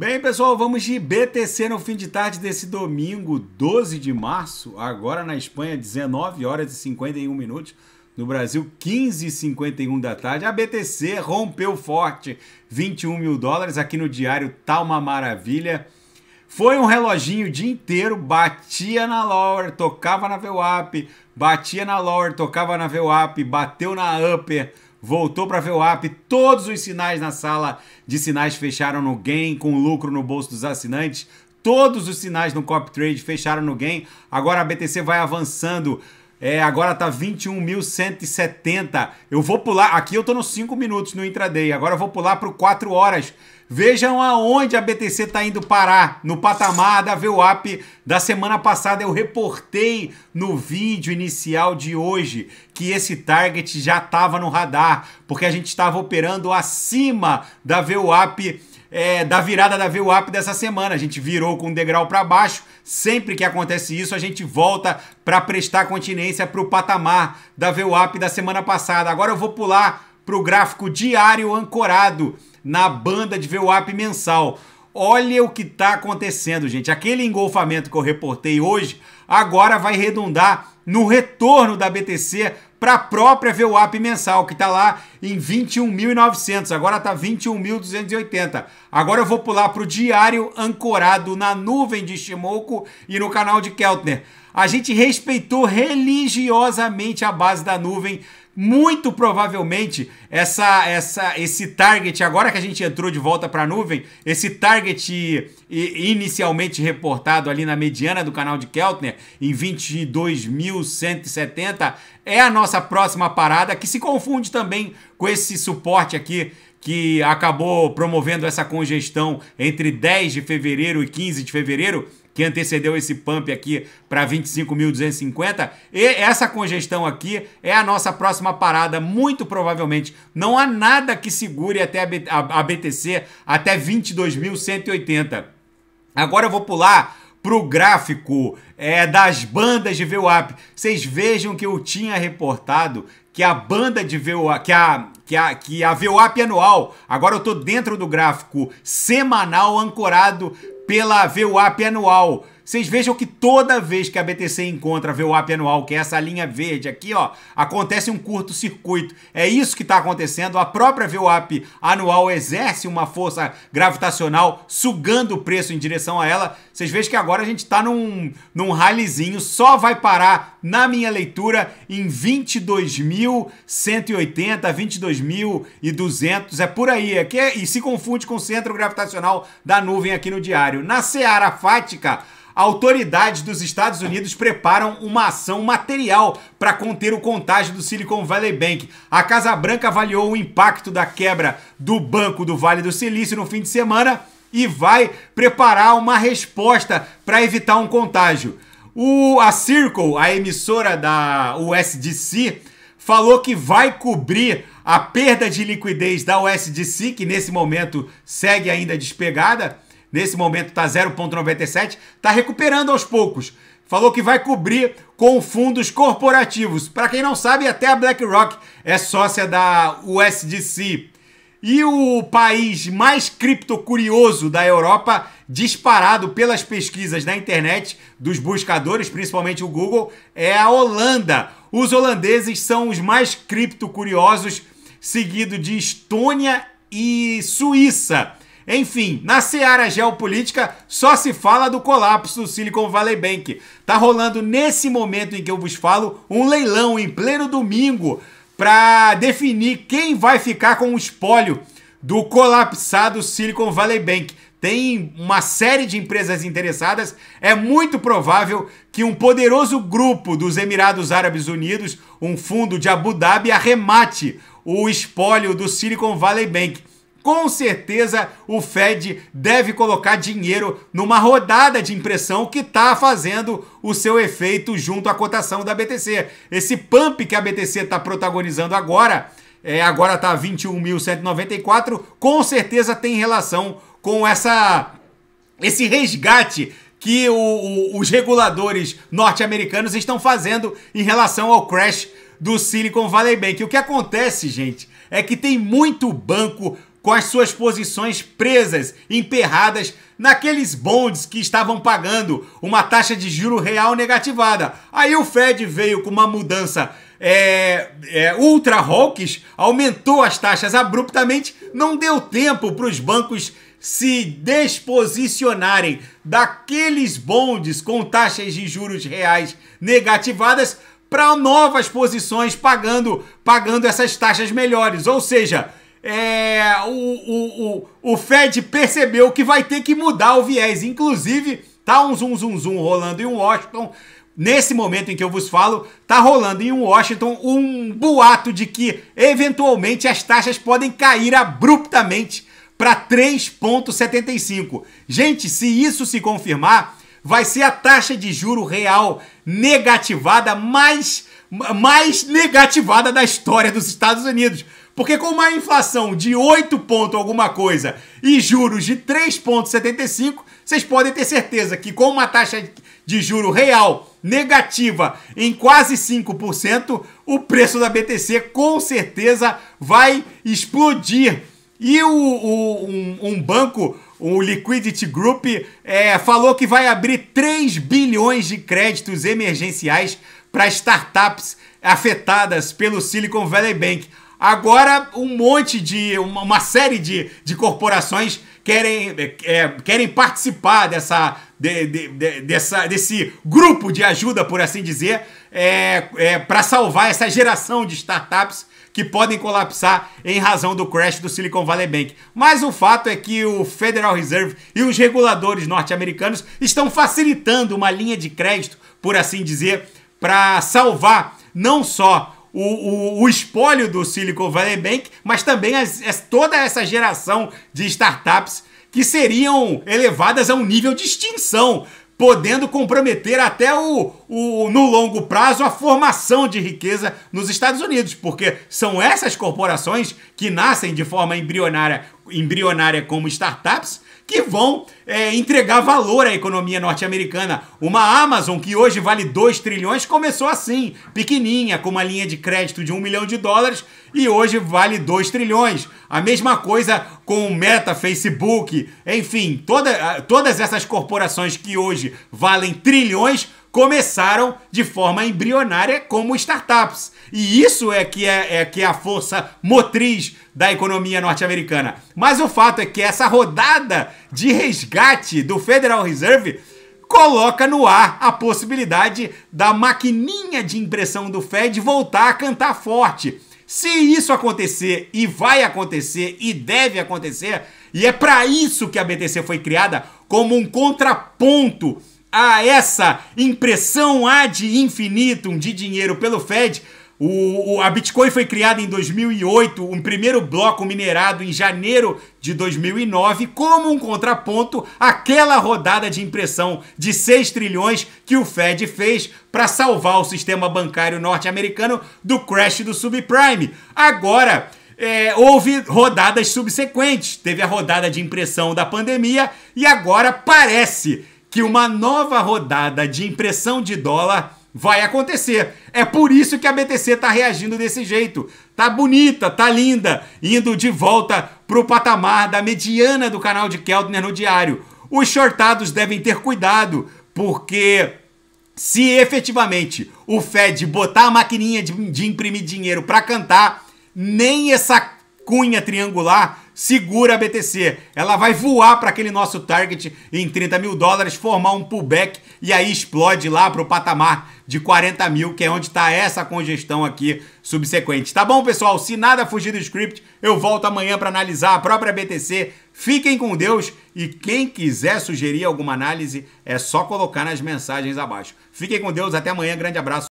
Bem, pessoal, vamos de BTC no fim de tarde desse domingo, 12 de março, agora na Espanha, 19 horas e 51 minutos. No Brasil, 15h51 da tarde. A BTC rompeu forte, 21 mil dólares. Aqui no diário tá uma maravilha. Foi um reloginho o dia inteiro, batia na lower, tocava na VWAP, batia na lower, tocava na VWAP, bateu na upper, voltou para ver o app, todos os sinais na sala de sinais fecharam no gain, com lucro no bolso dos assinantes, todos os sinais no copy trade fecharam no gain. Agora a BTC vai avançando é, agora tá 21.170. Eu vou pular. Aqui eu tô nos 5 minutos no intraday. Agora eu vou pular pro 4 horas. Vejam aonde a BTC tá indo parar. No patamar da VWAP da semana passada. Eu reportei no vídeo inicial de hoje que esse target já tava no radar. Porque a gente estava operando acima da VWAP é, da virada da VWAP Up dessa semana. A gente virou com um degrau para baixo. Sempre que acontece isso, a gente volta para prestar continência para o patamar da VWAP Up da semana passada. Agora eu vou pular para o gráfico diário ancorado na banda de VWAP Up mensal. Olha o que está acontecendo, gente. Aquele engolfamento que eu reportei hoje agora vai redundar no retorno da BTC para a própria VWAP mensal, que está lá em 21.900, agora está 21.280. Agora eu vou pular para o diário ancorado na nuvem de Shimoku e no canal de Keltner. A gente respeitou religiosamente a base da nuvem muito provavelmente essa, essa, esse target, agora que a gente entrou de volta para a nuvem, esse target inicialmente reportado ali na mediana do canal de Keltner, em 22.170, é a nossa próxima parada, que se confunde também com esse suporte aqui que acabou promovendo essa congestão entre 10 de fevereiro e 15 de fevereiro, que antecedeu esse pump aqui para 25.250. E essa congestão aqui é a nossa próxima parada, muito provavelmente. Não há nada que segure até a BTC até 22.180. Agora eu vou pular para o gráfico é, das bandas de VWAP. Vocês vejam que eu tinha reportado que a banda de VWAP, que a, que a, que a VWAP anual, agora eu estou dentro do gráfico semanal ancorado pela VWAP anual. Vocês vejam que toda vez que a BTC encontra a VWAP anual, que é essa linha verde aqui, ó, acontece um curto-circuito. É isso que está acontecendo. A própria VWAP anual exerce uma força gravitacional sugando o preço em direção a ela. Vocês vejam que agora a gente está num, num ralizinho, só vai parar, na minha leitura, em 22.180, 22.200, é por aí. É que, é, e se confunde com o centro gravitacional da nuvem aqui no diário. Na Seara Fática, autoridades dos Estados Unidos preparam uma ação material para conter o contágio do Silicon Valley Bank. A Casa Branca avaliou o impacto da quebra do Banco do Vale do Silício no fim de semana e vai preparar uma resposta para evitar um contágio. O, a Circle, a emissora da USDC, falou que vai cobrir a perda de liquidez da USDC, que nesse momento segue ainda despegada nesse momento está 0,97, está recuperando aos poucos. Falou que vai cobrir com fundos corporativos. Para quem não sabe, até a BlackRock é sócia da USDC. E o país mais criptocurioso da Europa, disparado pelas pesquisas na internet dos buscadores, principalmente o Google, é a Holanda. Os holandeses são os mais criptocuriosos, seguido de Estônia e Suíça. Enfim, na seara geopolítica só se fala do colapso do Silicon Valley Bank. Tá rolando nesse momento em que eu vos falo um leilão em pleno domingo para definir quem vai ficar com o espólio do colapsado Silicon Valley Bank. Tem uma série de empresas interessadas. É muito provável que um poderoso grupo dos Emirados Árabes Unidos, um fundo de Abu Dhabi, arremate o espólio do Silicon Valley Bank com certeza o Fed deve colocar dinheiro numa rodada de impressão que está fazendo o seu efeito junto à cotação da BTC. Esse pump que a BTC está protagonizando agora, é, agora está 21.194, com certeza tem relação com essa esse resgate que o, o, os reguladores norte-americanos estão fazendo em relação ao crash do Silicon Valley Bank. O que acontece, gente, é que tem muito banco com as suas posições presas, emperradas naqueles bondes que estavam pagando uma taxa de juro real negativada. Aí o Fed veio com uma mudança é, é, ultra hawkish, aumentou as taxas abruptamente, não deu tempo para os bancos se desposicionarem daqueles bondes com taxas de juros reais negativadas para novas posições pagando pagando essas taxas melhores. Ou seja, é, o, o, o, o Fed percebeu que vai ter que mudar o viés. Inclusive, tá um zoom, zoom, zoom rolando em Washington. Nesse momento em que eu vos falo, tá rolando em Washington um boato de que eventualmente as taxas podem cair abruptamente para 3.75. Gente, se isso se confirmar, vai ser a taxa de juro real negativada mais mais negativada da história dos Estados Unidos porque com uma inflação de 8 ponto alguma coisa e juros de 3,75, vocês podem ter certeza que com uma taxa de juro real negativa em quase 5%, o preço da BTC com certeza vai explodir. E o, o um, um, banco, o Liquidity Group, é, falou que vai abrir 3 bilhões de créditos emergenciais para startups afetadas pelo Silicon Valley Bank. Agora, um monte de. uma, uma série de, de corporações querem, é, querem participar dessa, de, de, de, dessa, desse grupo de ajuda, por assim dizer, é, é, para salvar essa geração de startups que podem colapsar em razão do crash do Silicon Valley Bank. Mas o fato é que o Federal Reserve e os reguladores norte-americanos estão facilitando uma linha de crédito, por assim dizer, para salvar não só o, o, o espólio do Silicon Valley Bank, mas também as, as, toda essa geração de startups que seriam elevadas a um nível de extinção, podendo comprometer até o, o, no longo prazo a formação de riqueza nos Estados Unidos, porque são essas corporações que nascem de forma embrionária, embrionária como startups que vão é, entregar valor à economia norte-americana. Uma Amazon que hoje vale 2 trilhões começou assim, pequenininha, com uma linha de crédito de 1 milhão de dólares e hoje vale 2 trilhões. A mesma coisa com o Meta, Facebook, enfim, toda, todas essas corporações que hoje valem trilhões começaram de forma embrionária como startups. E isso é que é, é que é a força motriz da economia norte-americana. Mas o fato é que essa rodada de resgate do Federal Reserve coloca no ar a possibilidade da maquininha de impressão do Fed voltar a cantar forte. Se isso acontecer e vai acontecer e deve acontecer, e é para isso que a BTC foi criada como um contraponto a essa impressão ad infinitum de dinheiro pelo Fed, o, o, a Bitcoin foi criada em 2008, um primeiro bloco minerado em janeiro de 2009, como um contraponto àquela rodada de impressão de 6 trilhões que o Fed fez para salvar o sistema bancário norte-americano do crash do subprime. Agora, é, houve rodadas subsequentes. Teve a rodada de impressão da pandemia e agora parece que uma nova rodada de impressão de dólar vai acontecer. É por isso que a BTC está reagindo desse jeito. Tá bonita, tá linda, indo de volta para o patamar da mediana do canal de Keltner no diário. Os shortados devem ter cuidado, porque se efetivamente o Fed botar a maquininha de, de imprimir dinheiro para cantar, nem essa cunha triangular segura a BTC. Ela vai voar para aquele nosso target em 30 mil dólares, formar um pullback e aí explode lá para o patamar de 40 mil, que é onde está essa congestão aqui subsequente. Tá bom, pessoal? Se nada fugir do script, eu volto amanhã para analisar a própria BTC. Fiquem com Deus e quem quiser sugerir alguma análise, é só colocar nas mensagens abaixo. Fiquem com Deus, até amanhã, grande abraço.